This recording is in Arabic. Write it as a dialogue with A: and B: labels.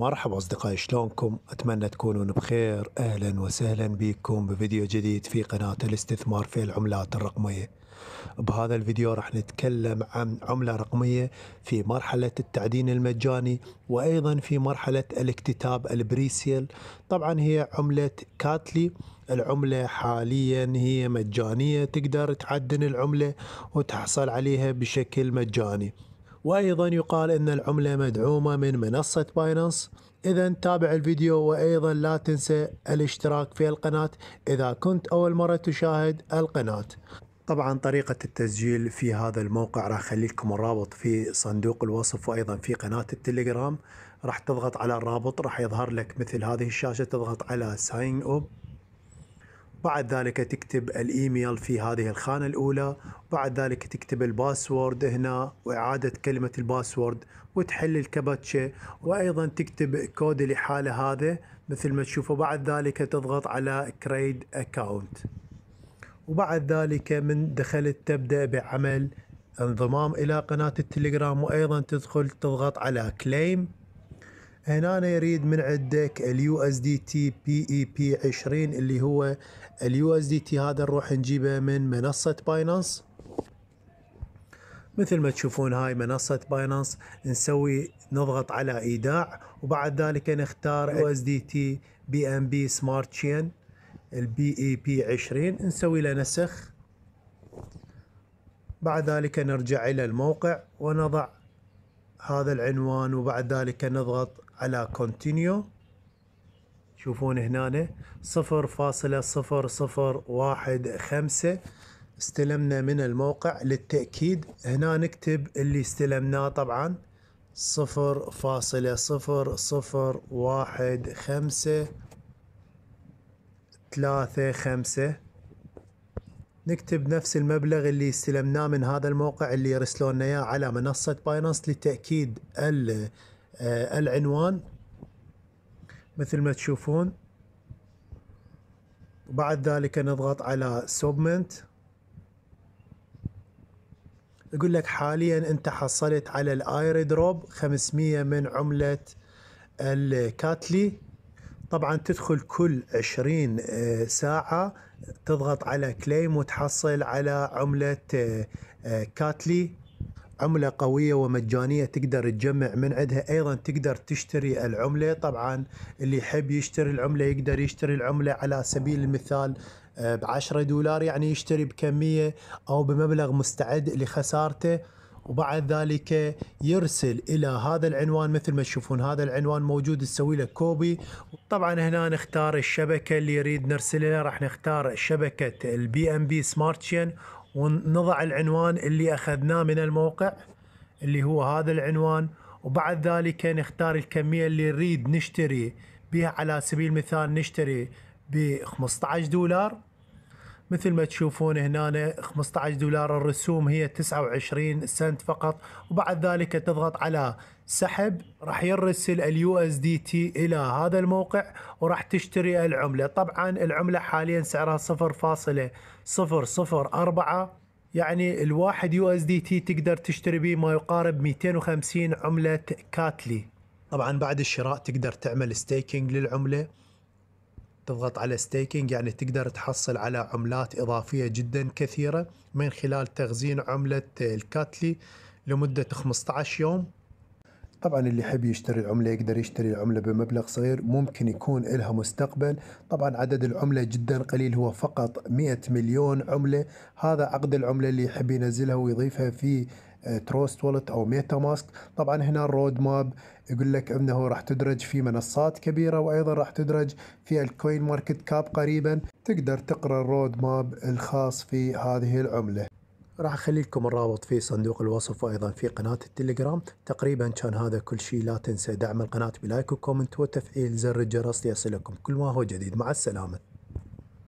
A: مرحبا أصدقائي شلونكم؟ أتمنى تكونون بخير أهلا وسهلا بكم بفيديو جديد في قناة الاستثمار في العملات الرقمية بهذا الفيديو راح نتكلم عن عملة رقمية في مرحلة التعدين المجاني وأيضا في مرحلة الاكتتاب البريسيل طبعا هي عملة كاتلي العملة حاليا هي مجانية تقدر تعدن العملة وتحصل عليها بشكل مجاني وأيضا يقال أن العملة مدعومة من منصة باينانس إذا تابع الفيديو وأيضا لا تنسى الاشتراك في القناة إذا كنت أول مرة تشاهد القناة طبعا طريقة التسجيل في هذا الموقع راح أخلي لكم الرابط في صندوق الوصف وأيضا في قناة التليجرام راح تضغط على الرابط راح يظهر لك مثل هذه الشاشة تضغط على ساين أوب بعد ذلك تكتب الايميل في هذه الخانة الاولى بعد ذلك تكتب الباسورد هنا واعادة كلمة الباسورد وتحل الكبتشة وايضا تكتب كود الاحالة هذا مثل ما تشوفه بعد ذلك تضغط على كريد اكاونت وبعد ذلك من دخلت تبدأ بعمل انضمام الى قناة التليجرام وايضا تدخل تضغط على كليم هنا أنا يريد من عندك اليو اس دي تي بي اي بي 20 اللي هو اليو اس دي تي هذا نروح نجيبه من منصة باينانس مثل ما تشوفون هاي منصة باينانس نسوي نضغط على ايداع وبعد ذلك نختار يو اس دي تي بي ام بي سمارت تشين البي اي بي 20 نسوي له نسخ بعد ذلك نرجع الى الموقع ونضع هذا العنوان وبعد ذلك نضغط على كونتينيو شوفون هنا صفر فاصلة صفر صفر واحد خمسة استلمنا من الموقع للتأكيد هنا نكتب اللي استلمناه طبعا صفر فاصلة صفر صفر واحد خمسة ثلاثة خمسة نكتب نفس المبلغ اللي استلمناه من هذا الموقع اللي يرسلونا اياه على منصه باينانس لتاكيد آه، العنوان مثل ما تشوفون بعد ذلك نضغط على سوبمنت يقول لك حاليا انت حصلت على الايري دروب 500 من عمله الكاتلي طبعا تدخل كل 20 آه، ساعة تضغط على كليم وتحصل على عملة آه، آه، كاتلي عملة قوية ومجانية تقدر تجمع من عندها أيضا تقدر تشتري العملة طبعا اللي يحب يشتري العملة يقدر يشتري العملة على سبيل المثال بعشرة دولار يعني يشتري بكمية أو بمبلغ مستعد لخسارته وبعد ذلك يرسل الى هذا العنوان مثل ما تشوفون هذا العنوان موجود تسوي له كوبي طبعا هنا نختار الشبكه اللي يريد نرسل لها راح نختار شبكه البي ام بي سمارت شين ونضع العنوان اللي اخذناه من الموقع اللي هو هذا العنوان وبعد ذلك نختار الكميه اللي نريد نشتري بها على سبيل المثال نشتري ب 15 دولار مثل ما تشوفون هنا 15 دولار الرسوم هي 29 سنت فقط وبعد ذلك تضغط على سحب راح يرسل اليو اس دي تي الى هذا الموقع وراح تشتري العمله طبعا العمله حاليا سعرها 0.004 يعني الواحد يو اس دي تي تقدر تشتري به ما يقارب 250 عمله كاتلي طبعا بعد الشراء تقدر تعمل ستيكينج للعمله تضغط على ستيكينج يعني تقدر تحصل على عملات إضافية جدا كثيرة من خلال تخزين عملة الكاتلي لمدة 15 يوم طبعا اللي يحب يشتري العملة يقدر يشتري العملة بمبلغ صغير ممكن يكون لها مستقبل طبعا عدد العملة جدا قليل هو فقط 100 مليون عملة هذا عقد العملة اللي يحب ينزلها ويضيفها في تروست آه، وولت او ميتا ماسك طبعا هنا الرود ماب يقول لك انه راح تدرج في منصات كبيره وايضا راح تدرج في الكوين ماركت كاب قريبا تقدر تقرا الرود ماب الخاص في هذه العمله راح اخلي لكم الرابط في صندوق الوصف وايضا في قناه التليجرام تقريبا كان هذا كل شيء لا تنسى دعم القناه بلايك وكومنت وتفعيل زر الجرس ليصلكم كل ما هو جديد مع السلامه